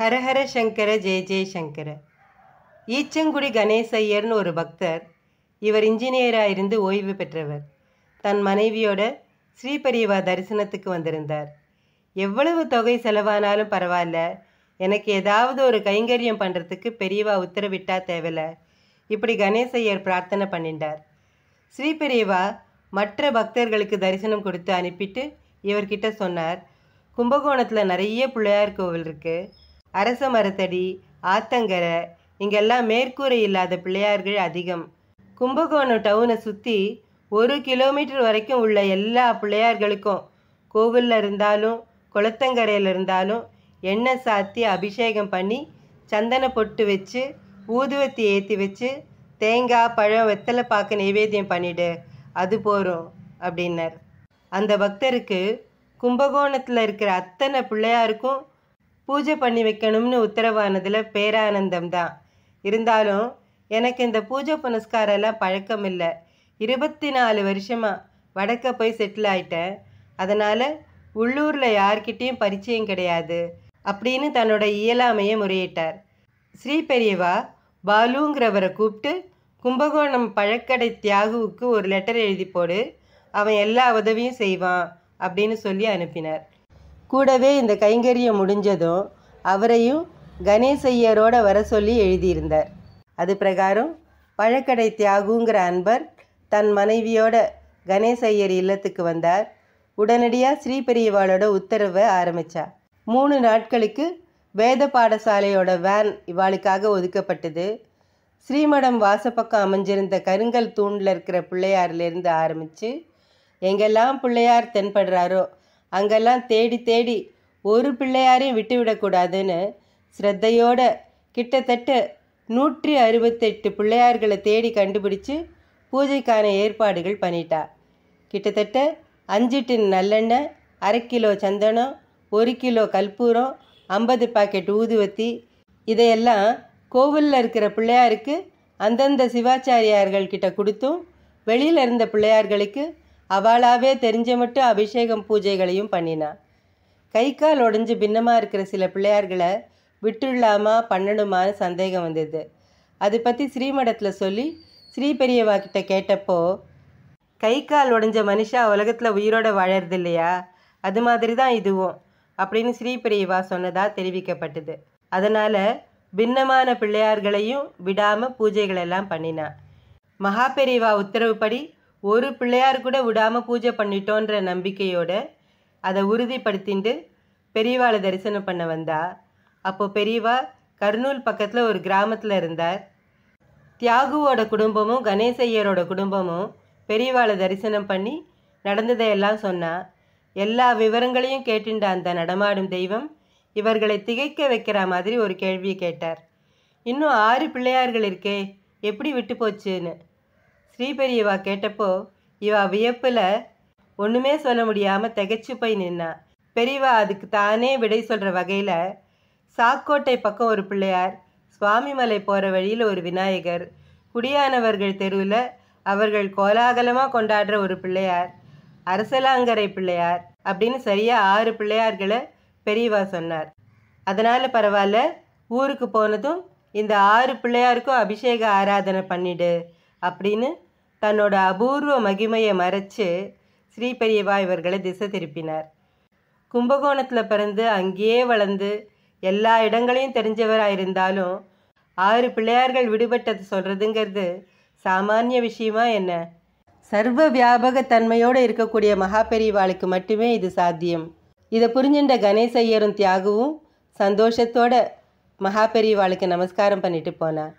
ஹரஹர சங்கர ஜெய ஜெயசங்கர சங்கர ஈச்சங்குடி கணேசையர்னு ஒரு பக்தர் இவர் இன்ஜினியராக இருந்து ஓய்வு பெற்றவர் தன் மனைவியோட ஸ்ரீபெரியவா தரிசனத்துக்கு வந்திருந்தார் எவ்வளவு தொகை செலவானாலும் பரவாயில்ல எனக்கு ஏதாவது ஒரு கைங்கரியம் பண்ணுறதுக்கு பெரியவா உத்தரவிட்டா தேவையில்ல இப்படி கணேசையர் பிரார்த்தனை பண்ணிட்டார் ஸ்ரீபெரியவா மற்ற பக்தர்களுக்கு தரிசனம் கொடுத்து அனுப்பிட்டு இவர்கிட்ட சொன்னார் கும்பகோணத்தில் நிறைய பிள்ளையார் கோவில் இருக்குது அரச மரத்தடி ஆத்தங்கரை இங்கெல்லாம் மேற்கூரை இல்லாத பிள்ளையார்கள் அதிகம் கும்பகோணம் டவுனை சுற்றி ஒரு கிலோமீட்டர் வரைக்கும் உள்ள எல்லா பிள்ளையார்களுக்கும் கோவிலில் இருந்தாலும் குளத்தங்கரையில் இருந்தாலும் எண்ணெய் சாத்தி அபிஷேகம் பண்ணி சந்தன பொட்டு வச்சு ஊதுவத்தி ஏற்றி வச்சு தேங்காய் பழம் வெத்தலை பார்க்க நைவேத்தியம் பண்ணிவிடு அது போகிறோம் அப்படின்னார் அந்த பக்தருக்கு கும்பகோணத்தில் இருக்கிற அத்தனை பிள்ளையாருக்கும் பூஜை பண்ணி வைக்கணும்னு உத்தரவானதில் பேரானந்தம் தான் இருந்தாலும் எனக்கு இந்த பூஜை புனஸ்காரெல்லாம் பழக்கம் இல்லை இருபத்தி நாலு வருஷமாக வடக்க போய் செட்டில் ஆயிட்டேன் அதனால் உள்ளூரில் யார்கிட்டேயும் பரிச்சயம் கிடையாது அப்படின்னு தன்னோட இயலாமையை முறையிட்டார் ஸ்ரீ பெரியவா பாலுங்கிறவரை கூப்பிட்டு கும்பகோணம் பழக்கடை தியாகுவுக்கு ஒரு லெட்டர் எழுதி போடு அவன் எல்லா உதவியும் செய்வான் அப்படின்னு சொல்லி அனுப்பினார் கூடவே இந்த கைங்கரியம் முடிஞ்சதும் அவரையும் கணேச ஐயரோட வர சொல்லி எழுதியிருந்தார் அது பிரகாரம் பழக்கடை தியாகுங்கிற அன்பர் தன் மனைவியோட கணேச ஐயர் இல்லத்துக்கு வந்தார் உடனடியாக ஸ்ரீ பெரியவாளோட உத்தரவை ஆரம்பித்தார் மூணு நாட்களுக்கு வேத பாடசாலையோட வேன் இவாளுக்காக ஒதுக்கப்பட்டது ஸ்ரீமடம் வாசப்பக்கம் அமைஞ்சிருந்த கருங்கல் தூணில் இருக்கிற பிள்ளையார்லேருந்து ஆரம்பித்து எங்கெல்லாம் பிள்ளையார் தென்படுறாரோ அங்கெல்லாம் தேடி தேடி ஒரு பிள்ளையாரையும் விட்டுவிடக்கூடாதுன்னு ஸ்ரத்தையோட கிட்டத்தட்ட நூற்றி அறுபத்தெட்டு பிள்ளையார்களை தேடி கண்டுபிடிச்சு பூஜைக்கான ஏற்பாடுகள் பண்ணிட்டா கிட்டத்தட்ட அஞ்சு டின் நல்லெண்ணெய் அரை கிலோ சந்தனம் ஒரு கிலோ கற்பூரம் ஐம்பது பாக்கெட் ஊதுவத்தி இதையெல்லாம் கோவிலில் இருக்கிற பிள்ளையாருக்கு அந்தந்த சிவாச்சாரியார்கள் கிட்ட கொடுத்தும் வெளியில் இருந்த பிள்ளையார்களுக்கு அவளாவே தெரிஞ்ச மட்டும் அபிஷேகம் பூஜைகளையும் பண்ணினா கை கால் உடஞ்சி பின்னமாக இருக்கிற சில பிள்ளையார்களை விட்டுள்ளாமா பண்ணணுமான்னு சந்தேகம் வந்தது அதை பற்றி ஸ்ரீமடத்தில் சொல்லி ஸ்ரீ பெரியவா கிட்ட கேட்டப்போ கை கால் உடஞ்ச மனுஷா உலகத்தில் உயிரோடு வாழறது இல்லையா அது மாதிரி தான் இதுவும் அப்படின்னு ஸ்ரீ பெரியவா சொன்னதாக தெரிவிக்கப்பட்டது அதனால் பின்னமான பிள்ளையார்களையும் விடாமல் பூஜைகளெல்லாம் பண்ணினான் மகா பெரியவா உத்தரவுப்படி ஒரு பிள்ளையார் கூட விடாமல் பூஜை பண்ணிட்டோன்ற நம்பிக்கையோடு அதை உறுதிப்படுத்திட்டு பெரியவாளை தரிசனம் பண்ண வந்தா அப்போ பெரியவா கர்னூல் பக்கத்தில் ஒரு கிராமத்தில் இருந்தார் தியாகுவோட குடும்பமும் கணேசையரோட குடும்பமும் பெரியவாளை தரிசனம் பண்ணி நடந்ததையெல்லாம் சொன்னா எல்லா விவரங்களையும் கேட்டுண்ட அந்த நடமாடும் தெய்வம் இவர்களை திகைக்க வைக்கிற மாதிரி ஒரு கேள்வியை கேட்டார் இன்னும் ஆறு பிள்ளையார்கள் இருக்கே எப்படி விட்டு போச்சுன்னு ஸ்ரீபெரியவா கேட்டப்போ இவா வியப்பில் ஒன்றுமே சொல்ல முடியாமல் திகைச்சு போய் நின்னா பெரியவா அதுக்கு தானே விடை சொல்கிற வகையில் சாக்கோட்டை பக்கம் ஒரு பிள்ளையார் சுவாமிமலை போகிற வழியில் ஒரு விநாயகர் குடியானவர்கள் தெருவில் அவர்கள் கோலாகலமாக கொண்டாடுற ஒரு பிள்ளையார் அரசலாங்கரை பிள்ளையார் அப்படின்னு சரியாக ஆறு பிள்ளையார்களை பெரியவா சொன்னார் அதனால் பரவாயில்ல ஊருக்கு போனதும் இந்த ஆறு பிள்ளையாருக்கும் அபிஷேக ஆராதனை பண்ணிடு அப்படின்னு தன்னோட அபூர்வ மகிமையை மறைச்சு ஸ்ரீபெரியவா இவர்களை திசை திருப்பினார் கும்பகோணத்தில் பிறந்து அங்கேயே வளர்ந்து எல்லா இடங்களையும் தெரிஞ்சவராக இருந்தாலும் ஆறு பிள்ளையார்கள் விடுபட்டது சொல்கிறதுங்கிறது சாமானிய விஷயமா என்ன சர்வ வியாபக தன்மையோடு இருக்கக்கூடிய மகா பெரியவாளுக்கு மட்டுமே இது சாத்தியம் இதை புரிஞ்சின்ற கணேசையரும் தியாகவும் சந்தோஷத்தோட மகா பெரியவாளுக்கு நமஸ்காரம் பண்ணிட்டு போனான்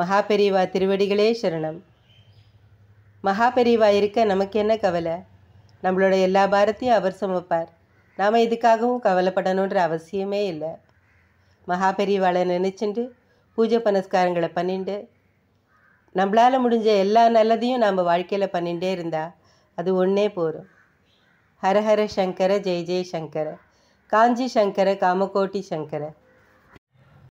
மகாபெரிவா திருவடிகளே சரணம் மகாபெரிவா இருக்க நமக்கு என்ன கவலை நம்மளோட எல்லா பாரத்தையும் அவர் சுமப்பார் நாம் இதுக்காகவும் கவலைப்படணுன்ற அவசியமே இல்லை மகாபெரிவாளை நினச்சிண்டு பூஜை புனஸ்காரங்களை பண்ணிட்டு நம்மளால் முடிஞ்ச எல்லா நல்லதையும் நாம் வாழ்க்கையில் பண்ணிகிட்டே இருந்தால் அது ஒன்றே போகும் ஹரஹர சங்கர ஜெய் ஜெய் சங்கர காஞ்சி சங்கர காமகோட்டி சங்கரை